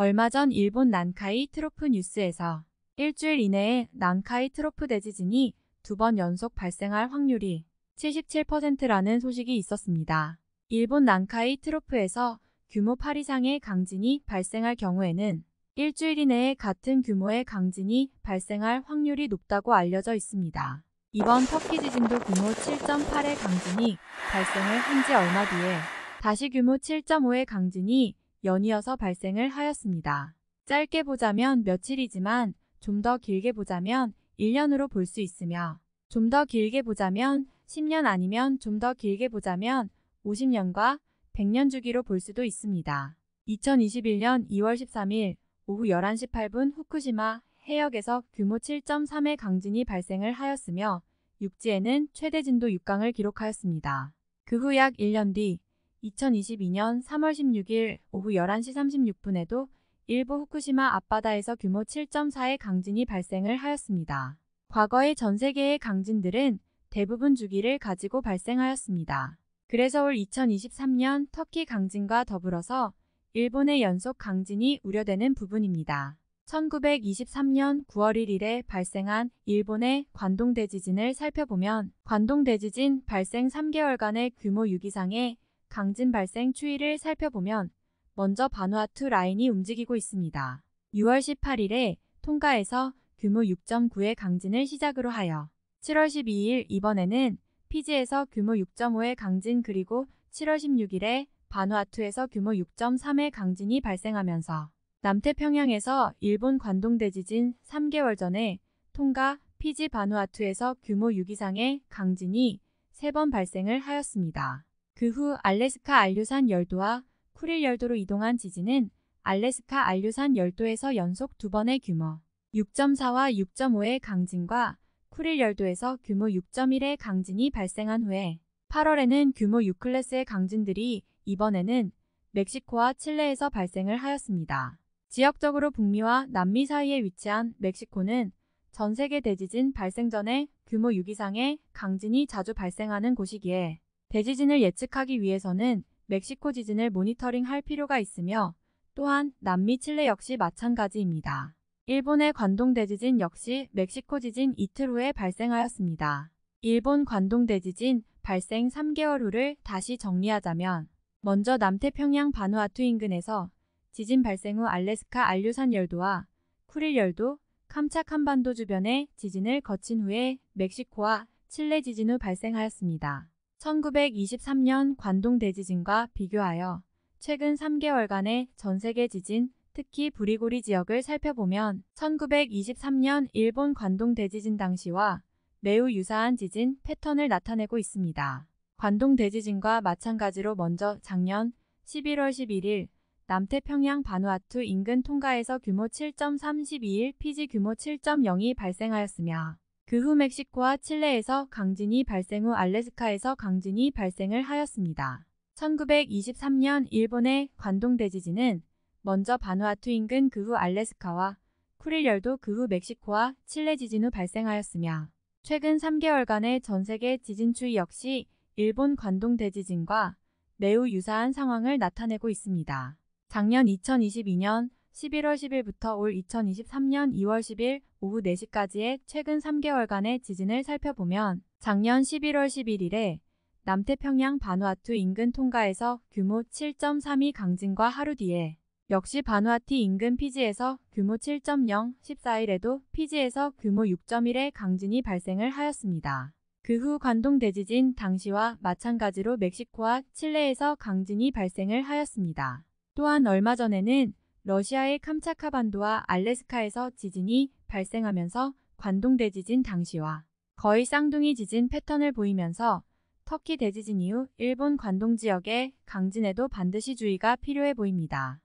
얼마 전 일본 난카이 트로프 뉴스에서 일주일 이내에 난카이 트로프 대지진이 두 번 연속 발생할 확률이 77%라는 소식이 있었습니다. 일본 난카이 트로프에서 규모 8 이상의 강진이 발생할 경우에는 일주일 이내에 같은 규모의 강진이 발생할 확률이 높다고 알려져 있습니다. 이번 터키 지진도 규모 7.8의 강진이 발생을 한지 얼마 뒤에 다시 규모 7.5의 강진이 연이어서 발생을 하였습니다. 짧게 보자면 며칠이지만 좀 더 길게 보자면 1년으로 볼 수 있으며 좀 더 길게 보자면 10년 아니면 좀 더 길게 보자면 50년과 100년 주기로 볼 수도 있습니다. 2021년 2월 13일 오후 11시 8분 후쿠시마 해역에서 규모 7.3의 강진이 발생을 하였으며 육지에는 최대 진도 6강을 기록하였습니다. 그 후 약 1년 뒤 2022년 3월 16일 오후 11시 36분에도 일부 후쿠시마 앞바다에서 규모 7.4의 강진이 발생을 하였습니다. 과거의 전 세계의 강진들은 대부분 주기를 가지고 발생하였습니다. 그래서 올 2023년 터키 강진과 더불어서 일본의 연속 강진이 우려되는 부분입니다. 1923년 9월 1일에 발생한 일본의 관동대지진을 살펴보면 관동대지진 발생 3개월간의 규모 6 이상의 강진 발생 추이를 살펴보면 먼저 바누아투 라인이 움직이고 있습니다. 6월 18일에 통가에서 규모 6.9의 강진을 시작으로 하여 7월 12일 이번에는 피지에서 규모 6.5의 강진 그리고 7월 16일에 바누아투에서 규모 6.3의 강진이 발생하면서 남태평양에서 일본 관동대 지진 3개월 전에 통가 피지 바누아투에서 규모 6 이상의 강진이 3번 발생을 하였습니다. 그후 알래스카 알류산 열도와 쿠릴 열도로 이동한 지진은 알래스카 알류산 열도에서 연속 두 번의 규모 6.4와 6.5의 강진과 쿠릴 열도에서 규모 6.1의 강진이 발생한 후에 8월에는 규모 6클래스의 강진들이 이번에는 멕시코와 칠레에서 발생을 하였습니다. 지역적으로 북미와 남미 사이에 위치한 멕시코는 전 세계 대지진 발생 전에 규모 6 이상의 강진이 자주 발생하는 곳이기에 대지진을 예측하기 위해서는 멕시코 지진을 모니터링할 필요가 있으며 또한 남미 칠레 역시 마찬가지입니다. 일본의 관동 대지진 역시 멕시코 지진 이틀 후에 발생하였습니다. 일본 관동 대지진 발생 3개월 후를 다시 정리하자면 먼저 남태평양 바누아투 인근에서 지진 발생 후 알래스카 알류산 열도와 쿠릴 열도, 캄차칸반도 주변의 지진을 거친 후에 멕시코와 칠레 지진 후 발생하였습니다. 1923년 관동 대지진과 비교하여 최근 3개월간의 전 세계 지진, 특히 부리고리 지역을 살펴보면 1923년 일본 관동 대지진 당시와 매우 유사한 지진 패턴을 나타내고 있습니다. 관동 대지진과 마찬가지로 먼저 작년 11월 11일 남태평양 바누아투 인근 통가에서 규모 7.32일 피지 규모 7.0이 발생하였으며 그후 멕시코와 칠레에서 강진이 발생 후 알래스카에서 강진이 발생을 하였습니다. 1923년 일본의 관동 대지진은 먼저 바누아투 인근 그 후 알래스카와 쿠릴열도 그 후 멕시코와 칠레 지진 후 발생하였으며 최근 3개월간의 전 세계 지진 추이 역시 일본 관동 대지진과 매우 유사한 상황을 나타내고 있습니다. 작년 2022년 11월 10일부터 올 2023년 2월 10일 오후 4시까지의 최근 3개월간의 지진을 살펴보면 작년 11월 11일에 남태평양 바누아투 인근 통가에서 규모 7.32 강진과 하루 뒤에 역시 바누아티 인근 피지에서 규모 7.0, 14일에도 피지에서 규모 6.1의 강진이 발생을 하였습니다. 그 후 관동 대지진 당시와 마찬가지로 멕시코와 칠레에서 강진이 발생을 하였습니다. 또한 얼마 전에는 러시아의 캄차카반도와 알래스카에서 지진이 발생하면서 관동 대지진 당시와 거의 쌍둥이 지진 패턴을 보이면서 터키 대지진 이후 일본 관동 지역의 강진에도 반드시 주의가 필요해 보입니다.